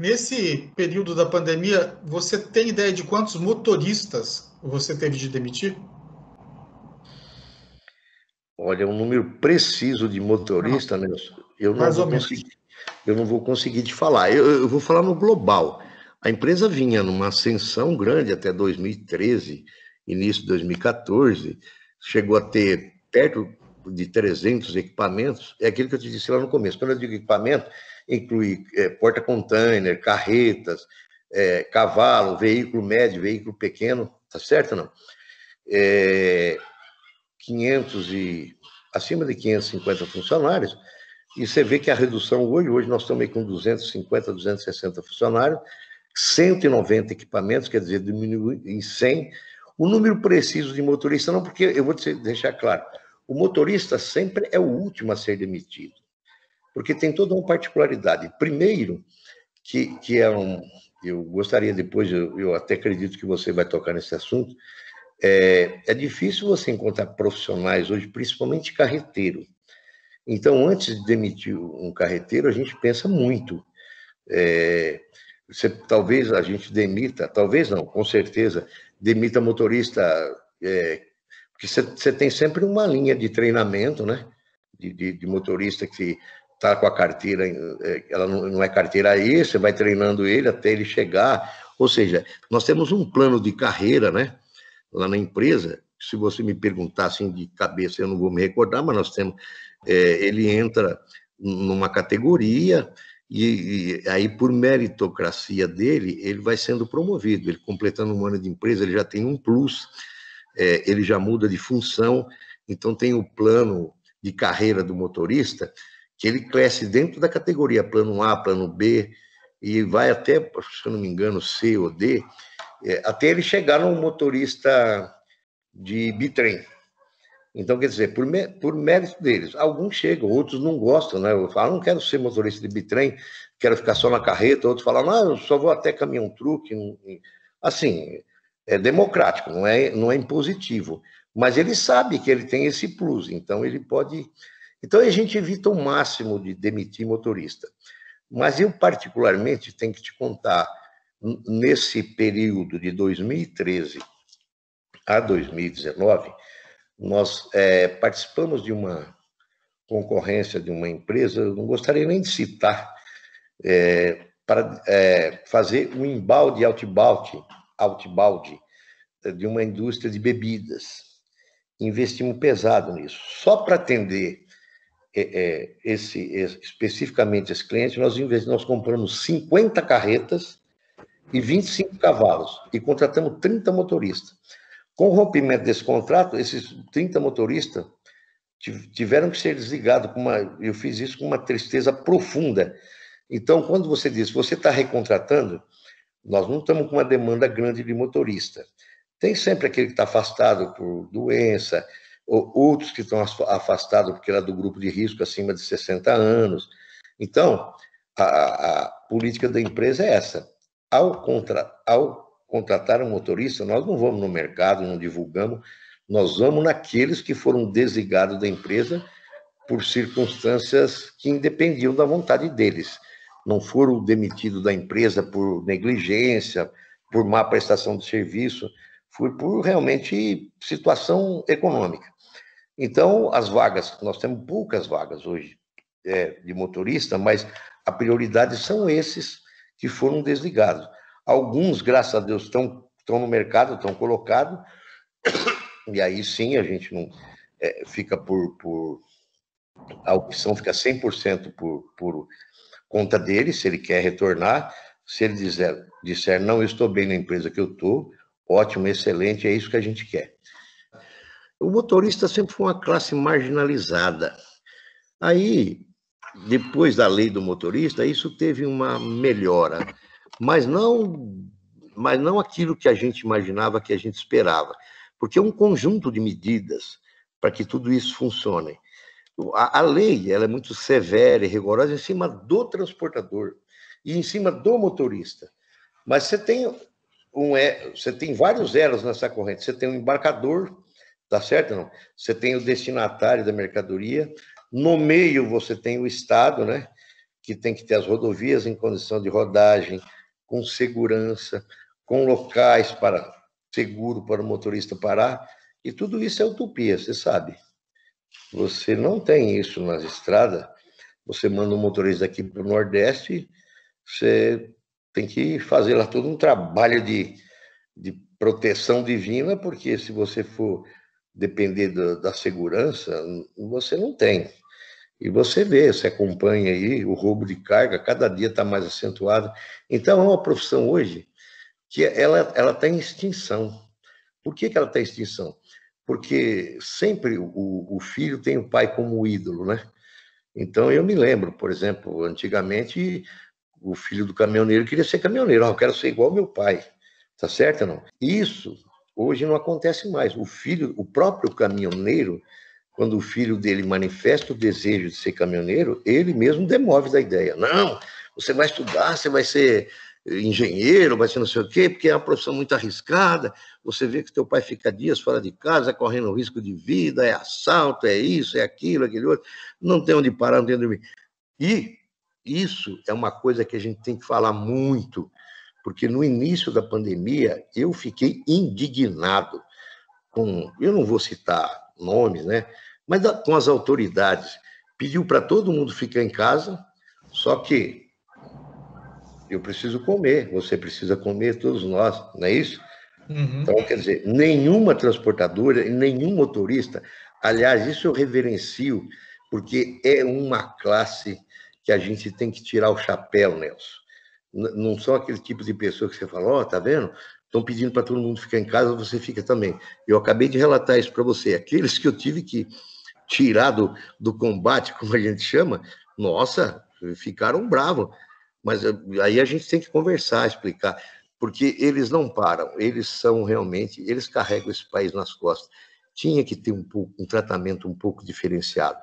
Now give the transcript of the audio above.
Nesse período da pandemia, você tem ideia de quantos motoristas você teve de demitir? Olha, um número preciso de motorista, não. Nelson, eu não, Mais vou conseguir, eu não vou conseguir te falar. Eu, eu, vou falar no global. A empresa vinha numa ascensão grande até 2013, início de 2014, chegou a ter perto de 300 equipamentos, é aquilo que eu te disse lá no começo. Quando eu digo equipamento, inclui é, porta-container, carretas, é, cavalo, veículo médio, veículo pequeno, tá certo não? É, 500 e acima de 550 funcionários, e você vê que a redução hoje, hoje nós estamos com 250, 260 funcionários, 190 equipamentos, quer dizer, diminuiu em 100. O número preciso de motorista não, porque eu vou te deixar claro, o motorista sempre é o último a ser demitido, porque tem toda uma particularidade. Primeiro, que, que é um. Eu gostaria depois, eu, eu até acredito que você vai tocar nesse assunto. É, é difícil você encontrar profissionais hoje, principalmente carreteiro. Então, antes de demitir um carreteiro, a gente pensa muito. É, você, talvez a gente demita, talvez não, com certeza, demita motorista é, porque você tem sempre uma linha de treinamento, né? De, de, de motorista que está com a carteira, eh, ela não, é carteira aí, você vai treinando ele até ele chegar. Ou seja, nós temos um plano de carreira, né? Lá na empresa, se você me perguntar assim de cabeça, eu não vou me recordar, mas nós temos. É, ele entra numa categoria e, e, aí, por meritocracia dele, ele vai sendo promovido. Ele completando um ano de empresa, ele já tem um plus é, ele já muda de função, então tem o plano de carreira do motorista, que ele cresce dentro da categoria plano A, plano B, e vai até, se eu não me engano, C ou D, é, até ele chegar no motorista de bitrem. Então, quer dizer, por, mé por mérito deles, alguns chegam, outros não gostam, né? Eu falo, ah, não quero ser motorista de bitrem, quero ficar só na carreta, outros falam, não, ah, eu só vou até caminhão truque. Assim, é democrático, não é, não é impositivo. Mas ele sabe que ele tem esse plus, então ele pode. Então a gente evita o máximo de demitir motorista. Mas eu, particularmente, tenho que te contar, nesse período de 2013 a 2019, nós é, participamos de uma concorrência de uma empresa, não gostaria nem de citar, é, para é, fazer um embalde e outbalde Altibaldi, eh, de uma indústria de bebidas. Investimos pesado nisso. Só para atender eh, eh, esse, especificamente esse cliente, nós, nós compramos 50 carretas e 25 cavalos e contratamos 30 motoristas. Com o rompimento desse contrato, esses 30 motoristas tiveram que ser desligados. Com uma, eu fiz isso com uma tristeza profunda. Então, quando você diz, você está recontratando, nós não estamos com uma demanda grande de motorista. Tem sempre aquele que está afastado por doença, ou outros que estão afastados porque era do grupo de risco acima de 60 anos. Então, a, a política da empresa é essa. Ao, contra, ao contratar um motorista, nós não vamos no mercado, não divulgamos, nós vamos naqueles que foram desligados da empresa por circunstâncias que independiam da vontade deles não foram demitidos da empresa por negligência, por má prestação de serviço, foi por realmente situação econômica. Então, as vagas, nós temos poucas vagas hoje é, de motorista, mas a prioridade são esses que foram desligados. Alguns, graças a Deus, estão no mercado, estão colocados, e aí sim a gente não é, fica por, por. A opção fica 100% por, por conta dele, se ele quer retornar. Se ele dizer, disser, não estou bem na empresa que eu estou, ótimo, excelente, é isso que a gente quer. O motorista sempre foi uma classe marginalizada. Aí, depois da lei do motorista, isso teve uma melhora, mas não, mas não aquilo que a gente imaginava, que a gente esperava, porque é um conjunto de medidas para que tudo isso funcione a, a lei ela é muito severa e rigorosa em cima do transportador e em cima do motorista. Mas você tem um é, você tem vários elos nessa corrente. Você tem o um embarcador, tá certo não? Você tem o destinatário da mercadoria. No meio você tem o estado, né? Que tem que ter as rodovias em condição de rodagem, com segurança, com locais para seguro para o motorista parar. E tudo isso é utopia, você sabe. Você não tem isso nas estradas. Você manda um motorista aqui para o Nordeste, você tem que fazer lá todo um trabalho de, de proteção divina, porque se você for depender da, da segurança, você não tem. E você vê, você acompanha aí o roubo de carga, cada dia está mais acentuado. Então, é uma profissão hoje que ela, ela está em extinção. Por que, que ela está em extinção? porque sempre o, o filho tem o pai como ídolo, né? Então eu me lembro, por exemplo, antigamente o filho do caminhoneiro queria ser caminhoneiro, ah, eu quero ser igual ao meu pai, tá certo ou não? Isso hoje não acontece mais. O filho, o próprio caminhoneiro, quando o filho dele manifesta o desejo de ser caminhoneiro, ele mesmo demove da ideia. Não, você vai estudar, você vai ser engenheiro, vai ser não sei o quê, porque é uma profissão muito arriscada. Você vê que teu pai fica dias fora de casa, correndo risco de vida, é assalto, é isso, é aquilo, é aquele outro. Não tem onde parar, não tem onde dormir. E isso é uma coisa que a gente tem que falar muito, porque no início da pandemia eu fiquei indignado com, eu não vou citar nomes, né? Mas com as autoridades. Pediu para todo mundo ficar em casa, só que eu preciso comer, você precisa comer, todos nós, não é isso? Uhum. Então, quer dizer, nenhuma transportadora e nenhum motorista, aliás, isso eu reverencio, porque é uma classe que a gente tem que tirar o chapéu, Nelson. Não são aquele tipo de pessoa que você fala, ó, oh, tá vendo? Estão pedindo para todo mundo ficar em casa, você fica também. Eu acabei de relatar isso para você. Aqueles que eu tive que tirar do, do combate, como a gente chama, nossa, ficaram bravos. Mas eh, aí a gente tem que conversar, explicar, porque eles não param, eles são realmente, eles carregam esse país nas costas. Tinha que ter um, pouco, um tratamento um pouco diferenciado.